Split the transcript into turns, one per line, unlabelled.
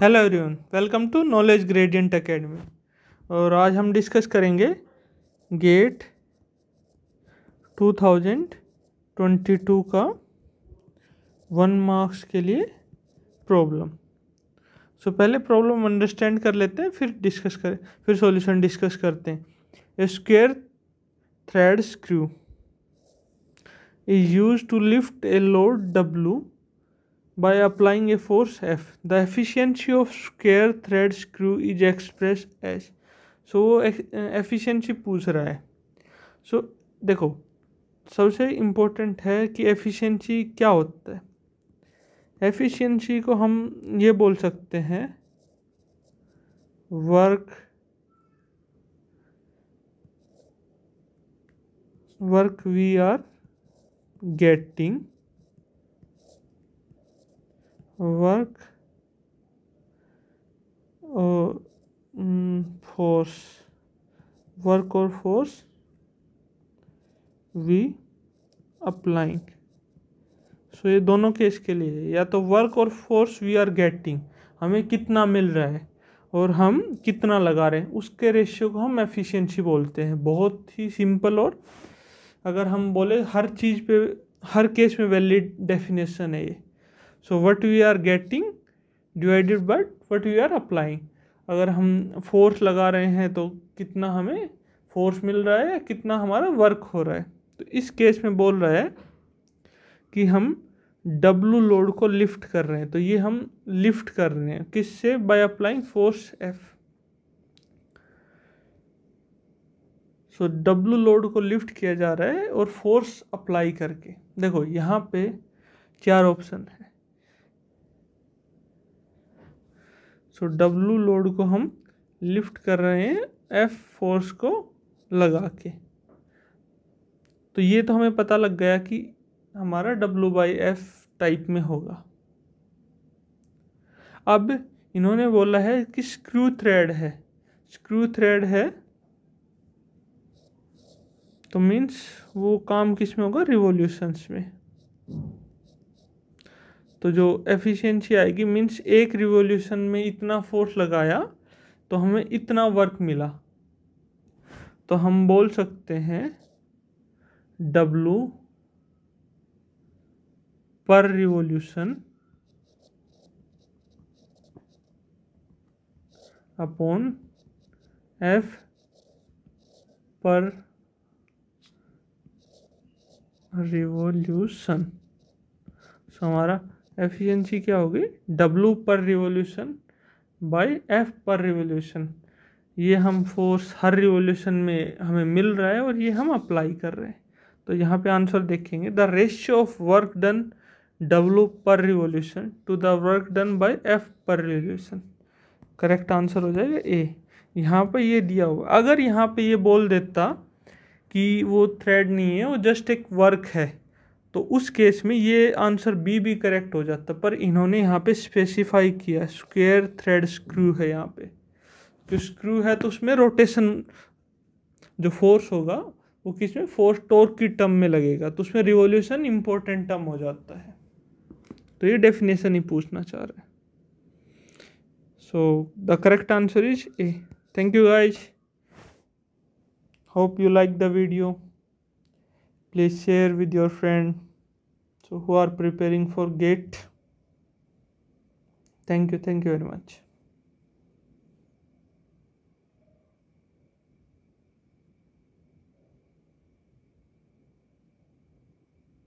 Hello everyone welcome to knowledge gradient academy और आज हम डिस्कस करेंगे गेट 2022 का वन मार्क्स के लिए प्रॉब्लम सो so, पहले प्रॉब्लम अंडरस्टैंड कर लेते हैं फिर डिस्कस करें फिर सॉल्यूशन डिस्कस करते हैं square thread screw is use to lift a load W by applying a force F. The efficiency of square thread screw is expressed as so वो एफिशिएंसी पूछ रहा है सो so, देखो सबसे इम्पोर्टेंट है कि एफिशिएंसी क्या होता है एफिशिएंसी को हम ये बोल सकते हैं work work we are getting work or mm, force work or force we applying so ये दोनों केस के लिए है या तो वर्क और फोर्स वी आर गेटिंग हमें कितना मिल रहा है और हम कितना लगा रहे हैं उसके रेशियो को हम एफिशिएंसी बोलते हैं बहुत ही सिंपल और अगर हम बोले हर चीज़ पे हर केस में वैलिड डेफिनेशन है ये so what we are getting divided but what we are applying अगर हम फोर्स लगा रहे हैं तो कितना हमें फोर्स मिल रहा है या कितना हमारा वर्क हो रहा है तो इस केस में बोल रहा है कि हम डब्लू लोड को लिफ्ट कर रहे हैं तो ये हम लिफ्ट कर रहे हैं किससे by applying force F so W load को लिफ्ट किया जा रहा है और फोर्स अप्लाई करके देखो यहाँ पे चार ऑप्शन है सो डब्लू लोड को हम लिफ्ट कर रहे हैं एफ फोर्स को लगा के तो ये तो हमें पता लग गया कि हमारा डब्लू बाई एफ टाइप में होगा अब इन्होंने बोला है कि स्क्रू थ्रेड है स्क्रू थ्रेड है तो मीन्स वो काम किस में होगा रिवोल्यूशंस में तो जो एफिशिएंसी आएगी मीन्स एक रिवोल्यूशन में इतना फोर्स लगाया तो हमें इतना वर्क मिला तो हम बोल सकते हैं W per revolution upon F per revolution हमारा हमारा एफिशिएंसी क्या होगी W per revolution by F per revolution ये हम फोर्स हर रिवोल्यूशन में हमें मिल रहा है और ये हम अप्लाई कर रहे हैं तो यहाँ पे आंसर देखेंगे the ratio of work done W per revolution to the work done by F per revolution correct answer हो जाएगा ए यहाँ पर ये दिया हुआ अगर यहाँ पर ये बोल देता कि वो थ्रेड नहीं है वो जस्ट एक वर्क है तो उस केस में ये आंसर बी भी करेक्ट हो जाता पर इन्होंने यहाँ पे स्पेसिफाई किया स्क्वेयर थ्रेड स्क्रू है यहाँ पे जो स्क्रू है तो उसमें रोटेशन जो फोर्स होगा वो किस में फोर्स टॉर्क की टर्म में लगेगा तो उसमें रिवोल्यूशन इम्पोर्टेंट टर्म हो जाता है तो ये डेफिनेशन ही पूछना चाह रहे हैं so the correct answer is A thank you guys hope you like the video please share with your friend so who are preparing for gate thank you thank you very much